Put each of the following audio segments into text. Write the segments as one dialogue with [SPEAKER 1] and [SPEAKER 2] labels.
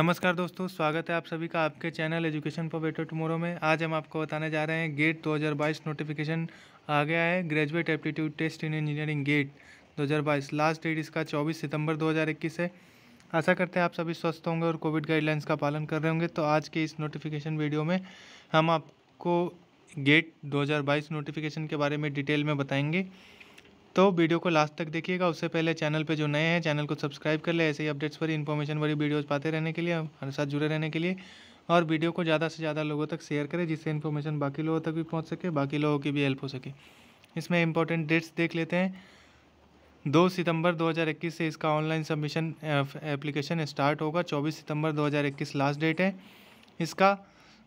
[SPEAKER 1] नमस्कार दोस्तों स्वागत है आप सभी का आपके channel education for better tomorrow में आज हम आपको बताने जा रहे हैं गेट 2022 नोटिफिकेशन आ गया है graduate aptitude test in engineering GATE 2022 last date इसका 24 सितंबर 2021 है आशा करते हैं आप सभी स्वस्थ होंगे और कोविड गाइडलाइंस का पालन कर रहे होंगे तो आज के इस नोटिफिकेशन वीडियो में हम आपको गेट दो नोटिफिकेशन के बारे में डिटेल में बताएँगे तो वीडियो को लास्ट तक देखिएगा उससे पहले चैनल पे जो नए हैं चैनल को सब्सक्राइब कर ले ऐसे ही अपडेट्स भरी इन्फॉर्मेशन भरी वीडियोस पाते रहने के लिए हमारे साथ जुड़े रहने के लिए और वीडियो को ज़्यादा से ज़्यादा लोगों तक शेयर करें जिससे इन्फॉर्मेशन बाकी लोगों तक भी पहुँच सके बाकी लोगों की भी हेल्प हो सके इसमें इंपॉर्टेंट डेट्स देख लेते हैं दो सितंबर 2021 से इसका ऑनलाइन सबमिशन एप्लीकेशन स्टार्ट होगा 24 सितंबर 2021 लास्ट डेट है इसका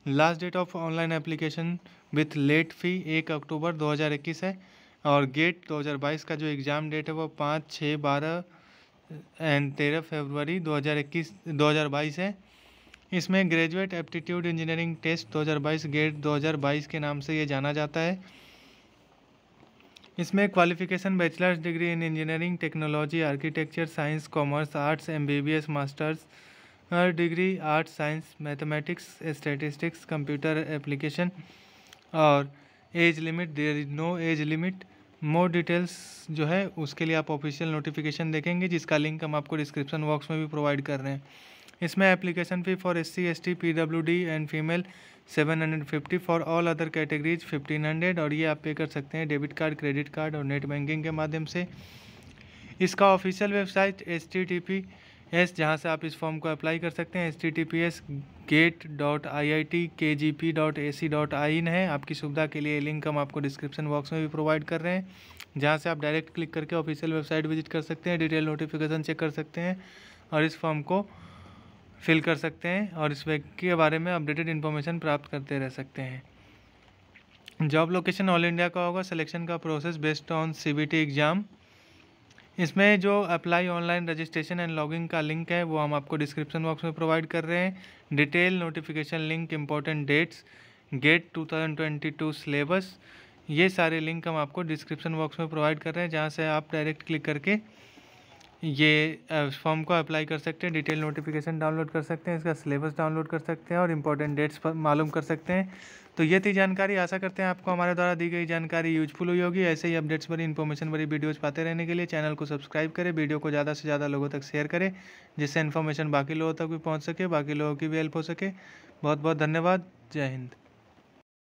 [SPEAKER 1] last date of online application with late fee एक अक्टूबर 2021 है और गेट 2022 का जो एग्ज़ाम डेट है वो पाँच छः बारह एंड तेरह फरवरी 2021 2022 है इसमें graduate aptitude engineering test 2022 GATE 2022 के नाम से ये जाना जाता है इसमें qualification bachelors degree in engineering technology architecture science commerce arts MBBS masters degree arts science mathematics statistics computer application और age limit there is no age limit more details जो है उसके लिए आप ऑफिशियल नोटिफिकेशन देखेंगे जिसका लिंक हम आपको डिस्क्रिप्शन बॉक्स में भी प्रोवाइड कर रहे हैं इसमें application fee for S C S T P W D and female seven hundred fifty for all other categories fifteen hundred और ये आप पे कर सकते हैं डेबिट कार्ड क्रेडिट कार्ड और नेट बैंकिंग के माध्यम से इसका official website H T T P S जहाँ से आप इस फॉर्म को अप्लाई कर सकते हैं S T T P S gate dot I I T K G P dot A C dot I in है आपकी सुविधा के लिए लिंक हम आपको डिस्क्रिप्शन बॉक्स में भी प्रोवाइड कर रहे हैं जहाँ से आप डायरेक्ट क्लिक करके ऑफिशियल वेबसाइट विजिट कर सकते हैं डिटेल नोटिफिकेशन चेक कर सकते हैं और इस फॉर्म को फिल कर सकते हैं और इस वेब के बारे में अपडेटेड इन्फॉर्मेशन प्राप्त करते रह सकते हैं जॉब लोकेशन ऑल इंडिया का होगा सिलेक्शन का process based on the exam इसमें जो apply online registration and logging का लिंक है वो हम आपको डिस्क्रिप्शन बॉक्स में प्रोवाइड कर रहे हैं detail notification link important dates GATE 2022 syllabus ये सारे लिंक हम आपको डिस्क्रिप्शन बॉक्स में प्रोवाइड कर रहे हैं जहाँ से आप डायरेक्ट क्लिक करके ये फॉर्म को अप्लाई कर सकते हैं डिटेल नोटिफिकेशन डाउनलोड कर सकते हैं इसका सिलेबस डाउनलोड कर सकते हैं और इम्पोर्टेंट डेट्स मालूम कर सकते हैं तो ये थी जानकारी आशा करते हैं आपको हमारे द्वारा दी गई जानकारी यूजफुल हुई होगी ऐसे ही अपडेट्स भरी इन्फॉर्मेशन भरी वीडियोज़ पाते रहने के लिए चैनल को सब्सक्राइब करें वीडियो को ज़्यादा से ज़्यादा लोगों तक शेयर करें जिससे इन्फॉर्मेशन बाकी लोगों तक भी पहुँच सके बाकी लोगों की भी हेल्प हो सके बहुत बहुत धन्यवाद जय हिंद